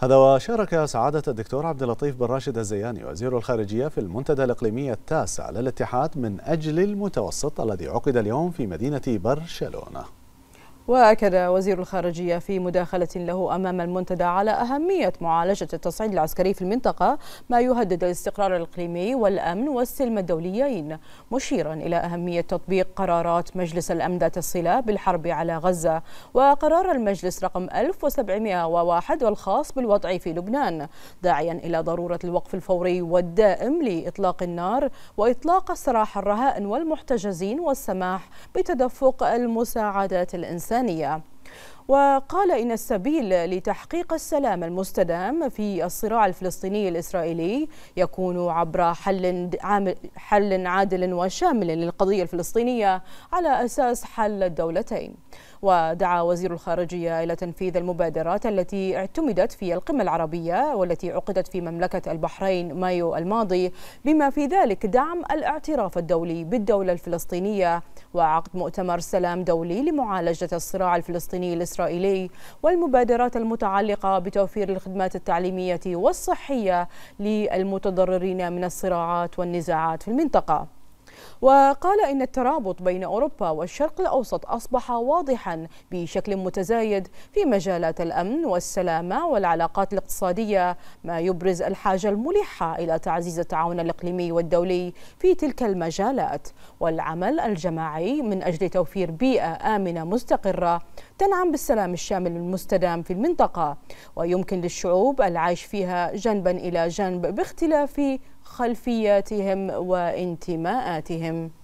هذا وشارك سعادة الدكتور عبد اللطيف بن راشد الزياني وزير الخارجية في المنتدى الإقليمي التاسع للاتحاد من أجل المتوسط الذي عقد اليوم في مدينة برشلونة وأكد وزير الخارجية في مداخلة له أمام المنتدى على أهمية معالجة التصعيد العسكري في المنطقة ما يهدد الاستقرار الإقليمي والأمن والسلم الدوليين مشيرا إلى أهمية تطبيق قرارات مجلس الأمن ذات الصلة بالحرب على غزة وقرار المجلس رقم 1701 والخاص بالوضع في لبنان داعيا إلى ضرورة الوقف الفوري والدائم لإطلاق النار وإطلاق سراح الرهائن والمحتجزين والسماح بتدفق المساعدات الإنسانية millennia. وقال إن السبيل لتحقيق السلام المستدام في الصراع الفلسطيني الإسرائيلي يكون عبر حل, حل عادل وشامل للقضية الفلسطينية على أساس حل الدولتين ودعا وزير الخارجية إلى تنفيذ المبادرات التي اعتمدت في القمة العربية والتي عقدت في مملكة البحرين مايو الماضي بما في ذلك دعم الاعتراف الدولي بالدولة الفلسطينية وعقد مؤتمر سلام دولي لمعالجة الصراع الفلسطيني الإسرائيلي الإسرائيلي والمبادرات المتعلقة بتوفير الخدمات التعليمية والصحية للمتضررين من الصراعات والنزاعات في المنطقة وقال إن الترابط بين أوروبا والشرق الأوسط أصبح واضحا بشكل متزايد في مجالات الأمن والسلامة والعلاقات الاقتصادية ما يبرز الحاجة الملحة إلى تعزيز التعاون الإقليمي والدولي في تلك المجالات والعمل الجماعي من أجل توفير بيئة آمنة مستقرة تنعم بالسلام الشامل المستدام في المنطقة ويمكن للشعوب العيش فيها جنبا إلى جنب باختلاف خلفياتهم وانتماءاتهم